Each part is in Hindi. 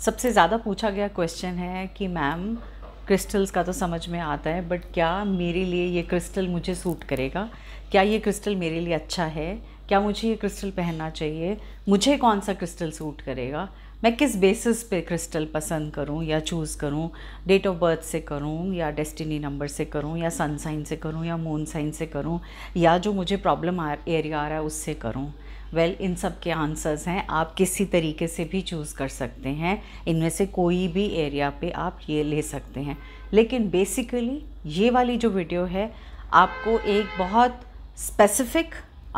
सबसे ज़्यादा पूछा गया क्वेश्चन है कि मैम क्रिस्टल्स का तो समझ में आता है बट क्या मेरे लिए ये क्रिस्टल मुझे सूट करेगा क्या ये क्रिस्टल मेरे लिए अच्छा है क्या मुझे ये क्रिस्टल पहनना चाहिए मुझे कौन सा क्रिस्टल सूट करेगा मैं किस बेसिस पे क्रिस्टल पसंद करूं या चूज़ करूं डेट ऑफ बर्थ से करूं या डेस्टिनी नंबर से करूं या सन साइन से करूं या मून साइन से करूं या जो मुझे प्रॉब्लम एरिया आ रहा है उससे करूं वेल well, इन सब के आंसर्स हैं आप किसी तरीके से भी चूज़ कर सकते हैं इनमें से कोई भी एरिया पे आप ये ले सकते हैं लेकिन बेसिकली ये वाली जो वीडियो है आपको एक बहुत स्पेसिफिक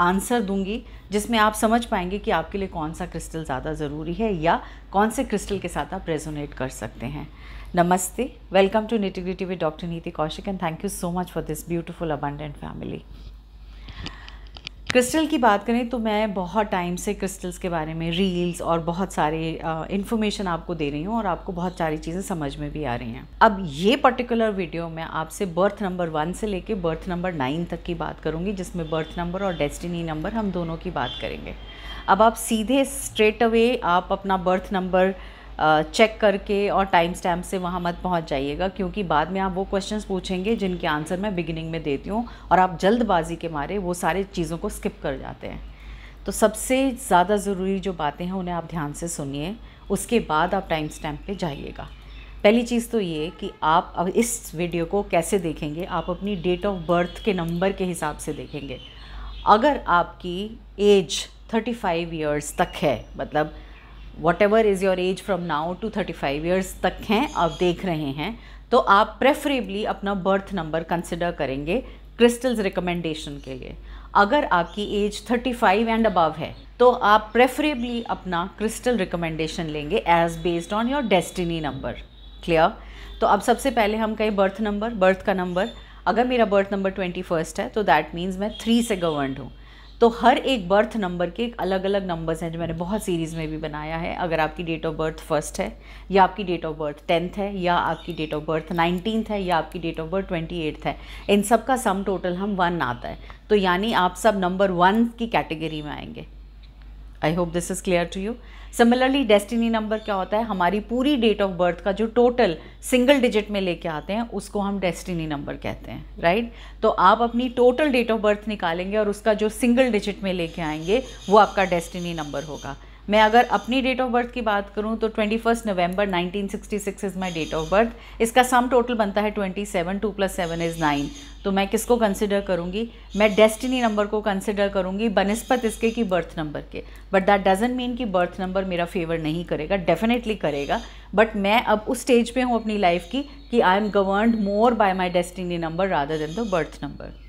आंसर दूंगी जिसमें आप समझ पाएंगे कि आपके लिए कौन सा क्रिस्टल ज़्यादा ज़रूरी है या कौन से क्रिस्टल के साथ आप रेजोनेट कर सकते हैं नमस्ते welcome to Netigrity with doctor Neeti Kaushik and thank you so much for this beautiful abundant family crystal की बात करें तो मैं बहुत टाइम से क्रिस्टल्स के बारे में रील्स और बहुत सारे इन्फॉर्मेशन आपको दे रही हूँ और आपको बहुत सारी चीज़ें समझ में भी आ रही हैं अब ये पर्टिकुलर वीडियो मैं आपसे बर्थ नंबर वन से लेके बर्थ नंबर नाइन तक की बात करूँगी जिसमें बर्थ नंबर और डेस्टिनी नंबर हम दोनों की बात करेंगे अब आप सीधे स्ट्रेट अवे आप अपना बर्थ नंबर चेक करके और टाइम स्टैम्प से वहाँ मत पहुँच जाइएगा क्योंकि बाद में आप वो क्वेश्चन पूछेंगे जिनके आंसर मैं बिगिनिंग में देती हूँ और आप जल्दबाजी के मारे वो सारे चीज़ों को स्किप कर जाते हैं तो सबसे ज़्यादा ज़रूरी जो बातें हैं उन्हें आप ध्यान से सुनिए उसके बाद आप टाइम स्टैम्प पे जाइएगा पहली चीज़ तो ये कि आप अब इस वीडियो को कैसे देखेंगे आप अपनी डेट ऑफ बर्थ के नंबर के हिसाब से देखेंगे अगर आपकी एज 35 फाइव ईयर्स तक है मतलब whatever is your age from now to thirty five years तक हैं आप देख रहे हैं तो आप प्रेफरेबली अपना बर्थ नंबर कंसिडर करेंगे क्रिस्टल्स रिकमेंडेशन के लिए अगर आपकी age thirty five and above है तो आप प्रेफरेबली अपना क्रिस्टल रिकमेंडेशन लेंगे age based on your destiny number clear तो अब सबसे पहले हम कहें बर्थ नंबर बर्थ का नंबर अगर मेरा बर्थ नंबर ट्वेंटी फर्स्ट है तो दैट मीन्स मैं थ्री से गवर्नड हूँ तो हर एक बर्थ नंबर के अलग अलग नंबर्स हैं जो मैंने बहुत सीरीज़ में भी बनाया है अगर आपकी डेट ऑफ बर्थ फर्स्ट है या आपकी डेट ऑफ बर्थ टेंथ है या आपकी डेट ऑफ बर्थ नाइनटीन है या आपकी date of birth twenty eighth है इन सब का सम टोटल हम वन आता है तो यानी आप सब नंबर वन की कैटेगरी में आएंगे I hope this is clear to you similarly destiny number क्या होता है हमारी पूरी डेट ऑफ बर्थ का जो टोटल सिंगल डिजिट में लेके आते हैं उसको हम डेस्टिनी नंबर कहते हैं राइट right? तो आप अपनी टोटल डेट ऑफ बर्थ निकालेंगे और उसका जो सिंगल डिजिट में लेके आएंगे वो आपका डेस्टिनी नंबर होगा मैं अगर अपनी डेट ऑफ बर्थ की बात करूँ तो twenty first November 1966 is my date of birth इसका सम टोटल बनता है 27 two plus seven is nine तो मैं किसको कंसिडर करूँगी मैं डेस्टिनी नंबर को कंसिडर करूँगी बनस्पत इसके कि बर्थ नंबर के बट दैट डजेंट मीन कि बर्थ नंबर मेरा फेवर नहीं करेगा डेफिनेटली करेगा बट मैं अब उस स्टेज पे हूँ अपनी लाइफ की कि I am governed more by my destiny number rather than the birth number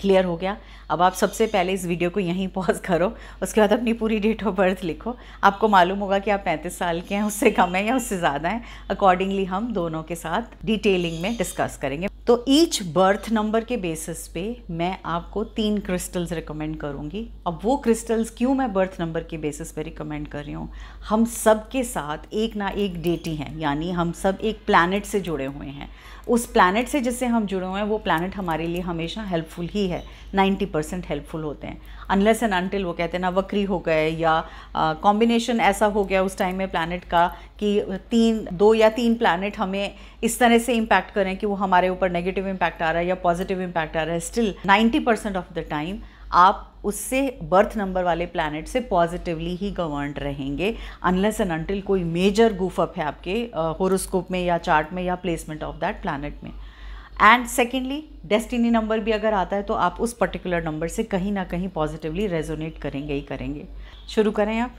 clear हो गया अब आप सबसे पहले इस वीडियो को यहीं पॉज करो उसके बाद अपनी पूरी डेट ऑफ बर्थ लिखो आपको मालूम होगा कि आप 35 साल के हैं उससे कम है या उससे ज़्यादा हैं अकॉर्डिंगली हम दोनों के साथ डिटेलिंग में डिस्कस करेंगे तो ईच बर्थ नंबर के बेसिस पे मैं आपको तीन क्रिस्टल्स रिकमेंड करूँगी अब वो क्रिस्टल्स क्यों मैं बर्थ नंबर के बेसिस पे रिकमेंड कर रही हूँ हम सब के साथ एक ना एक डेटी हैं यानी हम सब एक प्लानट से जुड़े हुए हैं उस प्लानट से जिससे हम जुड़े हुए हैं वो प्लानट हमारे लिए हमेशा हेल्पफुल ही है 90 परसेंट हेल्पफुल होते हैं अनलेस एंड अनटिल वो कहते हैं ना वक्री हो गए या कॉम्बिनेशन ऐसा हो गया उस टाइम में प्लानट का कि तीन दो या तीन प्लानट हमें इस तरह से इम्पैक्ट करें कि वो हमारे ऊपर नेगेटिव इम्पैक्ट आ रहा है या पॉजिटिव इम्पैक्ट आ रहा है still ninety percent of the time आप उससे बर्थ नंबर वाले प्लानट से पॉजिटिवली ही गवर्न रहेंगे अनलेस एंड अनटिल कोई मेजर गूफअप है आपके होरोस्कोप में या चार्ट में या प्लेसमेंट ऑफ दैट प्लानट में एंड सेकेंडली डेस्टिनी नंबर भी अगर आता है तो आप उस पर्टिकुलर नंबर से कहीं ना कहीं पॉजिटिवली रेजोनेट करेंगे ही करेंगे शुरू करें आप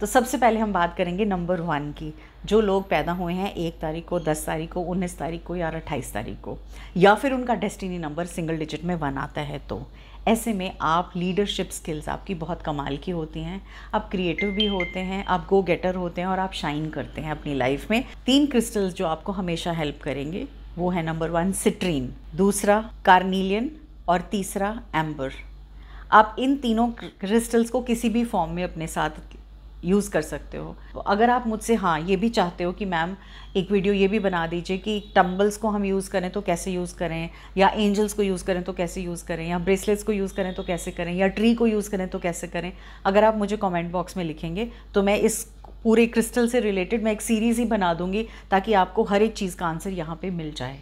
तो सबसे पहले हम बात करेंगे नंबर वन की जो लोग पैदा हुए हैं एक तारीख को दस तारीख को उन्नीस तारीख को या अट्ठाईस तारीख को या फिर उनका डेस्टिनी नंबर सिंगल डिजिट में वन आता है तो ऐसे में आप लीडरशिप स्किल्स आपकी बहुत कमाल की होती हैं आप क्रिएटिव भी होते हैं आप गो गेटर होते हैं और आप शाइन करते हैं अपनी लाइफ में तीन क्रिस्टल्स जो आपको हमेशा हेल्प करेंगे वो है नंबर वन सिट्रीन दूसरा कार्नीलियन और तीसरा एम्बर आप इन तीनों क्रिस्टल्स को किसी भी फॉर्म में अपने साथ यूज़ कर सकते हो तो अगर आप मुझसे हाँ ये भी चाहते हो कि मैम एक वीडियो ये भी बना दीजिए कि टम्बल्स को हम यूज़ करें तो कैसे यूज़ करें या एंजल्स को यूज़ करें तो कैसे यूज़ करें या ब्रेसलेट्स को यूज़ करें तो कैसे करें या ट्री को यूज़ करें तो कैसे करें अगर आप मुझे कमेंट बॉक्स में लिखेंगे तो मैं इस पूरे क्रिस्टल से रिलेटेड मैं एक सीरीज़ ही बना दूंगी ताकि आपको हर एक चीज़ का आंसर यहाँ पे मिल जाए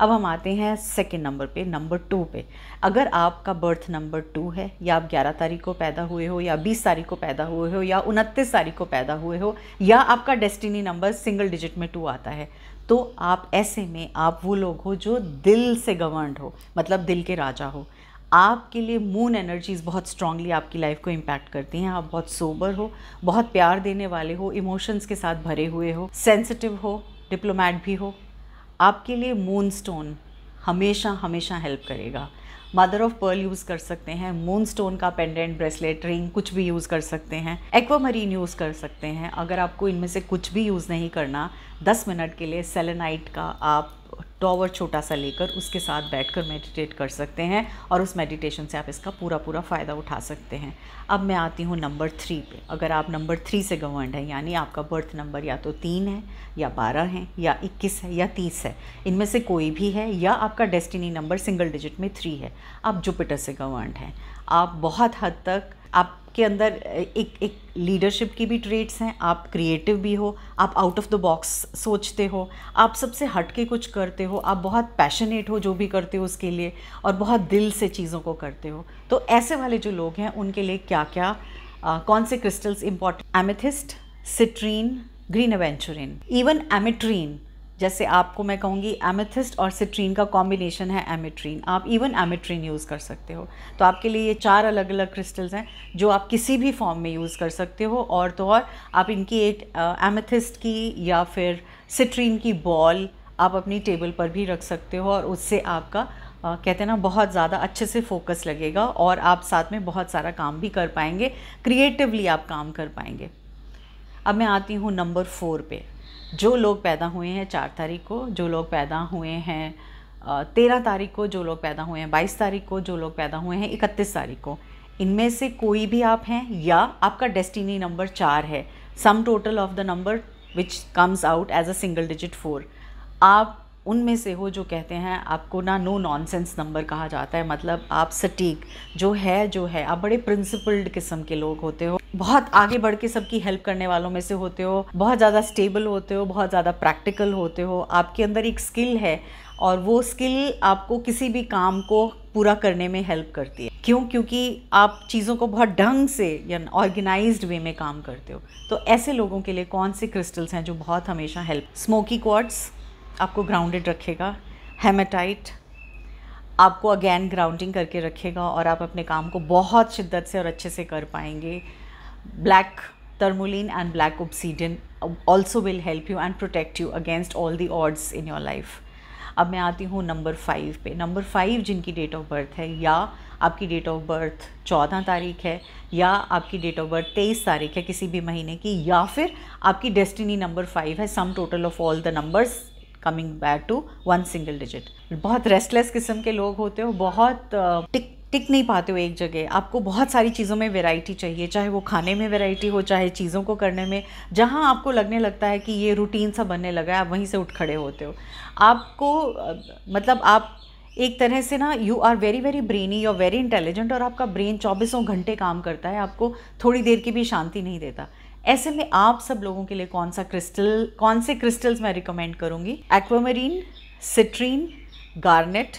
अब हम आते हैं सेकेंड नंबर पे नंबर टू पे अगर आपका बर्थ नंबर टू है या आप 11 तारीख को पैदा हुए हो या 20 तारीख को पैदा हुए हो या 29 तारीख को पैदा हुए हो या आपका डेस्टिनी नंबर सिंगल डिजिट में टू आता है तो आप ऐसे में आप वो लोग हो जो दिल से गवर्नड हो मतलब दिल के राजा हो आपके लिए मून एनर्जीज़ बहुत स्ट्रांगली आपकी लाइफ को इम्पैक्ट करती हैं आप बहुत सोबर हो बहुत प्यार देने वाले हो इमोशंस के साथ भरे हुए हो सेंसिटिव हो डिप्लोमेट भी हो आपके लिए मून स्टोन हमेशा हमेशा हेल्प करेगा मदर ऑफ पर्ल यूज़ कर सकते हैं मून स्टोन का पेंडेंट ब्रेसलेट रिंग कुछ भी यूज़ कर सकते हैं एक्वामरीन यूज़ कर सकते हैं अगर आपको इनमें से कुछ भी यूज़ नहीं करना दस मिनट के लिए सेलेनाइट का आप टॉवर छोटा सा लेकर उसके साथ बैठकर मेडिटेट कर सकते हैं और उस मेडिटेशन से आप इसका पूरा पूरा फ़ायदा उठा सकते हैं अब मैं आती हूँ नंबर थ्री पे अगर आप नंबर थ्री से गवर्नड हैं यानी आपका बर्थ नंबर या तो तीन है या बारह है या इक्कीस है या तीस है इनमें से कोई भी है या आपका डेस्टिनी नंबर सिंगल डिजिट में थ्री है आप जुपिटर से गवर्नड हैं आप बहुत हद तक आप आपके अंदर एक एक लीडरशिप की भी ट्रेट्स हैं आप क्रिएटिव भी हो आप आउट ऑफ द बॉक्स सोचते हो आप सबसे हट के कुछ करते हो आप बहुत पैशनेट हो जो भी करते हो उसके लिए और बहुत दिल से चीज़ों को करते हो तो ऐसे वाले जो लोग हैं उनके लिए क्या क्या आ, कौन से crystals important amethyst citrine green aventurine even ametrine जैसे आपको मैं कहूँगी एमेथिस्ट और सिट्रीन का कॉम्बिनेशन है एमेट्रीन आप इवन एमेट्रीन यूज़ कर सकते हो तो आपके लिए ये चार अलग अलग क्रिस्टल्स हैं जो आप किसी भी फॉर्म में यूज़ कर सकते हो और तो और आप इनकी एक एमेथिस्ट की या फिर सिट्रीन की बॉल आप अपनी टेबल पर भी रख सकते हो और उससे आपका आ, कहते हैं ना बहुत ज़्यादा अच्छे से फोकस लगेगा और आप साथ में बहुत सारा काम भी कर पाएंगे क्रिएटिवली आप काम कर पाएंगे अब मैं आती हूँ नंबर फोर पे जो लोग पैदा हुए हैं चार तारीख को जो लोग पैदा हुए हैं तेरह तारीख को जो लोग पैदा हुए हैं बाईस तारीख को जो लोग पैदा हुए हैं इकतीस तारीख को इनमें से कोई भी आप हैं या आपका डेस्टिनी नंबर चार है sum total of the number which comes out as a single digit four आप उनमें से हो जो कहते हैं आपको ना नो नॉनसेंस नंबर कहा जाता है मतलब आप सटीक जो है जो है आप बड़े प्रिंसिपल्ड किस्म के लोग होते हो बहुत आगे बढ़ के सबकी हेल्प करने वालों में से होते हो बहुत ज़्यादा स्टेबल होते हो बहुत ज़्यादा प्रैक्टिकल होते हो आपके अंदर एक स्किल है और वो स्किल आपको किसी भी काम को पूरा करने में हेल्प करती है क्यों क्योंकि आप चीज़ों को बहुत ढंग से या ऑर्गेनाइज वे में काम करते हो तो ऐसे लोगों के लिए कौन से क्रिस्टल्स हैं जो बहुत हमेशा हेल्प स्मोकी क्वार्ट्स आपको ग्राउंडेड रखेगा हेमाटाइट आपको अगेन ग्राउंडिंग करके रखेगा और आप अपने काम को बहुत शिद्दत से और अच्छे से कर पाएंगे black tourmaline and black obsidian also will help you and protect you against all the odds in your life अब मैं आती हूँ नंबर फाइव पे नंबर फाइव जिनकी डेट ऑफ बर्थ है या आपकी डेट ऑफ बर्थ चौदह तारीख है या आपकी डेट ऑफ बर्थ तेईस तारीख है किसी भी महीने की या फिर आपकी डेस्टिनी नंबर फाइव है sum total of all the numbers coming back to one single digit बहुत रेस्टलेस किस्म के लोग होते हो बहुत टिक टिक नहीं पाते हो एक जगह आपको बहुत सारी चीज़ों में वैरायटी चाहिए चाहे वो खाने में वैरायटी हो चाहे चीज़ों को करने में जहाँ आपको लगने लगता है कि ये रूटीन सा बनने लगा है आप वहीं से उठ खड़े होते हो आपको मतलब आप एक तरह से ना you are very very brainy are very intelligent और आपका ब्रेन चौबीसों घंटे काम करता है आपको थोड़ी देर की भी शांति नहीं देता ऐसे में आप सब लोगों के लिए कौन सा क्रिस्टल कौन से क्रिस्टल्स मैं रिकमेंड करूँगी एक्वामरीन सिट्रीन गार्नेट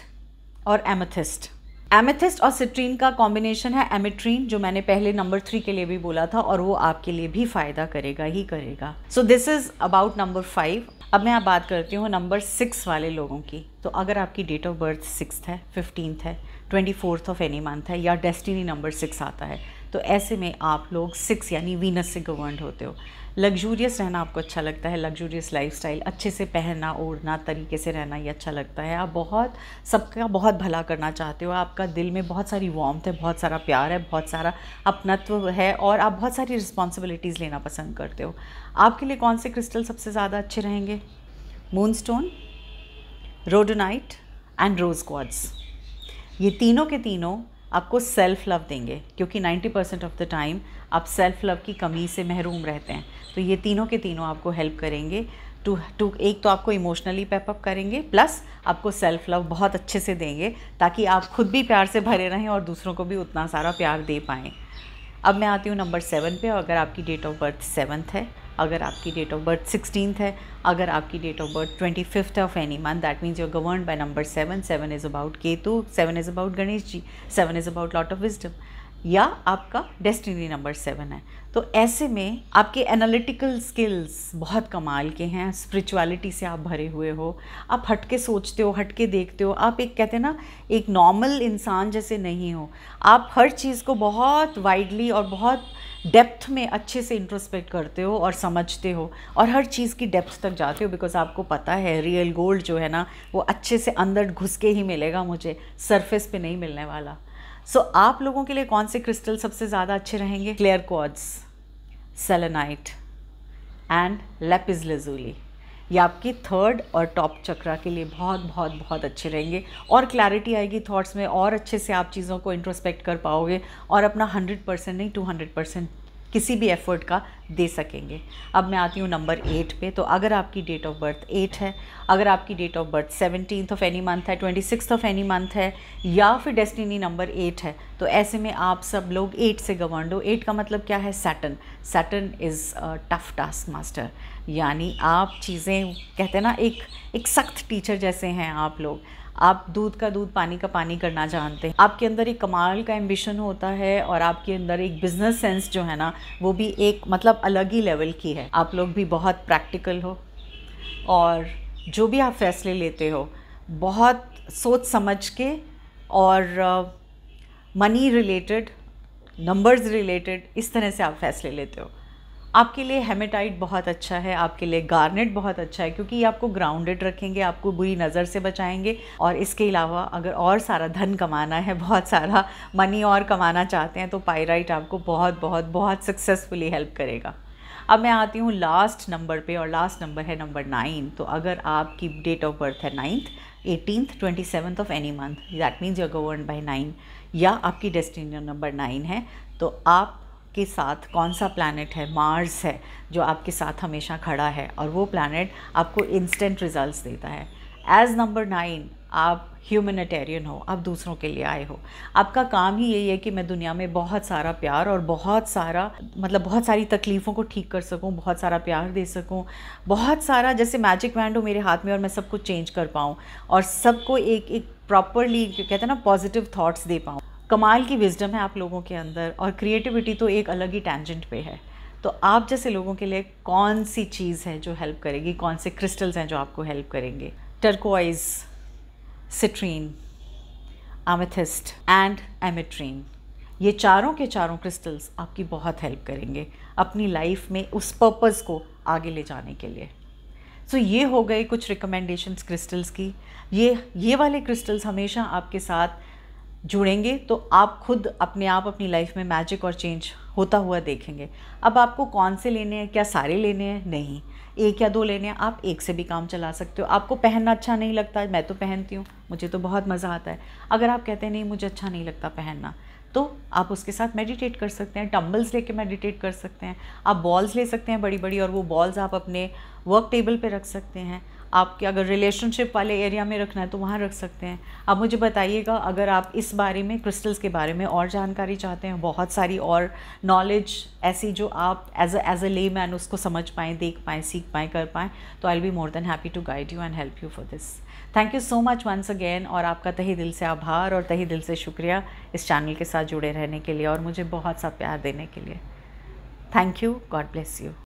और एमेथिस्ट एमेथिस्ट और सिट्रीन का कॉम्बिनेशन है एमेट्रीन जो मैंने पहले नंबर थ्री के लिए भी बोला था और वो आपके लिए भी फ़ायदा करेगा ही करेगा so this is about number five अब मैं आप बात करती हूँ नंबर सिक्स वाले लोगों की तो अगर आपकी डेट ऑफ बर्थ सिक्स है फिफ्टीन है twenty fourth of any month है या डेस्टिनी नंबर सिक्स आता है तो ऐसे में आप लोग सिक्स यानी वीनस से गवर्न होते हो लग्जूरियस रहना आपको अच्छा लगता है लग्जूरियस लाइफस्टाइल अच्छे से पहनना ओढ़ना तरीके से रहना ये अच्छा लगता है आप बहुत सबका बहुत भला करना चाहते हो आपका दिल में बहुत सारी वॉम्थ है बहुत सारा प्यार है बहुत सारा अपनत्व है और आप बहुत सारी रिस्पॉन्सिबिलिटीज़ लेना पसंद करते हो आपके लिए कौन से क्रिस्टल सबसे ज़्यादा अच्छे रहेंगे moonstone rhodonite and rose quartz ये तीनों के तीनों आपको सेल्फ़ लव देंगे क्योंकि 90 परसेंट ऑफ द टाइम आप सेल्फ़ लव की कमी से महरूम रहते हैं तो ये तीनों के तीनों आपको हेल्प करेंगे टू टू एक तो आपको इमोशनली पैपअप करेंगे प्लस आपको सेल्फ लव बहुत अच्छे से देंगे ताकि आप खुद भी प्यार से भरे रहें और दूसरों को भी उतना सारा प्यार दे पाएँ अब मैं आती हूँ नंबर सेवन पे अगर आपकी डेट ऑफ बर्थ सेवन्थ है अगर आपकी डेट ऑफ बर्थ सिक्सटीन है अगर आपकी date of birth twenty fifth of any month that means your govern by number seven seven is about Ketu seven is about Ganesh ji seven is about lot of wisdom या आपका डेस्टिनी नंबर सेवन है तो ऐसे में आपके एनालिटिकल स्किल्स बहुत कमाल के हैं स्पिरिचुअलिटी से आप भरे हुए हो आप हट के सोचते हो हट के देखते हो आप एक कहते हैं ना एक नॉर्मल इंसान जैसे नहीं हो आप हर चीज़ को बहुत वाइडली और बहुत डेप्थ में अच्छे से इंट्रोस्पेक्ट करते हो और समझते हो और हर चीज़ की डेप्थ तक जाते हो बिकॉज आपको पता है रियल गोल्ड जो है ना वो अच्छे से अंदर घुस के ही मिलेगा मुझे सरफेस पे नहीं मिलने वाला सो so, आप लोगों के लिए कौन से क्रिस्टल सबसे ज़्यादा अच्छे रहेंगे clear quartz selenite and lapis lazuli ये आपकी थर्ड और टॉप चक्रा के लिए बहुत बहुत बहुत अच्छे रहेंगे और क्लैरिटी आएगी थॉट्स में और अच्छे से आप चीज़ों को इंट्रोस्पेक्ट कर पाओगे और अपना 100 परसेंट नहीं 200 परसेंट किसी भी एफर्ट का दे सकेंगे अब मैं आती हूँ नंबर एट पे तो अगर आपकी डेट ऑफ बर्थ एट है अगर आपकी date of birth seventeen of any month है twenty six of any month है या फिर डेस्टिनी नंबर एट है तो ऐसे में आप सब लोग एट से गवर्न हो एट का मतलब क्या है Saturn Saturn is tough taskmaster यानी आप चीज़ें कहते हैं ना एक एक सख्त टीचर जैसे हैं आप लोग आप दूध का दूध पानी का पानी करना जानते हैं आपके अंदर एक कमाल का एम्बिशन होता है और आपके अंदर एक बिजनेस सेंस जो है ना वो भी एक मतलब अलग ही लेवल की है आप लोग भी बहुत प्रैक्टिकल हो और जो भी आप फैसले लेते हो बहुत सोच समझ के और मनी रिलेटेड नंबर्स रिलेटेड इस तरह से आप फैसले लेते हो आपके लिए हेमेटाइट बहुत अच्छा है आपके लिए गार्नेट बहुत अच्छा है क्योंकि ये आपको ग्राउंडेड रखेंगे आपको बुरी नज़र से बचाएंगे और इसके अलावा अगर और सारा धन कमाना है बहुत सारा मनी और कमाना चाहते हैं तो पायराइट आपको बहुत बहुत बहुत सक्सेसफुली हेल्प करेगा अब मैं आती हूँ लास्ट नंबर पे और लास्ट नंबर है नंबर नाइन तो अगर आपकी डेट ऑफ बर्थ है ninth eighteenth twenty seventh of any month that means you govern by nine या आपकी डेस्टिनी नंबर नाइन है तो आप के साथ कौन सा प्लानट है मार्स है जो आपके साथ हमेशा खड़ा है और वो प्लानट आपको इंस्टेंट रिजल्ट देता है एज़ नंबर नाइन आप ह्यूमनिटेरियन हो आप दूसरों के लिए आए हो आपका काम ही यही है कि मैं दुनिया में बहुत सारा प्यार और बहुत सारा मतलब बहुत सारी तकलीफ़ों को ठीक कर सकूं बहुत सारा प्यार दे सकूं बहुत सारा जैसे मैजिक वैंड हो मेरे हाथ में और मैं सब कुछ चेंज कर पाऊँ और सबको एक एक प्रॉपरली कहते हैं ना पॉजिटिव थाट्स दे पाऊँ कमाल की विजडम है आप लोगों के अंदर और क्रिएटिविटी तो एक अलग ही टेंजेंट पे है तो आप जैसे लोगों के लिए कौन सी चीज़ है जो हेल्प करेगी कौन से क्रिस्टल्स हैं जो आपको हेल्प करेंगे turquoise citrine amethyst and ametrine ये चारों के चारों क्रिस्टल्स आपकी बहुत हेल्प करेंगे अपनी लाइफ में उस पर्पज़ को आगे ले जाने के लिए सो so, ये हो गए कुछ रिकमेंडेशंस क्रिस्टल्स की ये ये वाले क्रिस्टल्स हमेशा आपके साथ जुड़ेंगे तो आप खुद अपने आप अपनी लाइफ में मैजिक और चेंज होता हुआ देखेंगे अब आपको कौन से लेने हैं क्या सारे लेने हैं नहीं एक या दो लेने हैं आप एक से भी काम चला सकते हो आपको पहनना अच्छा नहीं लगता मैं तो पहनती हूँ मुझे तो बहुत मज़ा आता है अगर आप कहते हैं नहीं मुझे अच्छा नहीं लगता पहनना तो आप उसके साथ मेडिटेट कर सकते हैं टम्बल्स लेके मेडिटेट कर सकते हैं आप बॉल्स ले सकते हैं बड़ी बड़ी और वो बॉल्स आप अपने वर्क टेबल पे रख सकते हैं आपके अगर रिलेशनशिप वाले एरिया में रखना है तो वहाँ रख सकते हैं अब मुझे बताइएगा अगर आप इस बारे में क्रिस्टल्स के बारे में और जानकारी चाहते हैं बहुत सारी और नॉलेज ऐसी जो आप एज एज अ ले मैन उसको समझ पाएँ देख पाएँ सीख पाएँ कर पाएँ तो I be more than happy to guide you and help you for this thank you so much once again और आपका तही दिल से आभार और तही दिल से शुक्रिया इस चैनल के साथ जुड़े रहने के लिए और मुझे बहुत सा प्यार देने के लिए thank you God bless you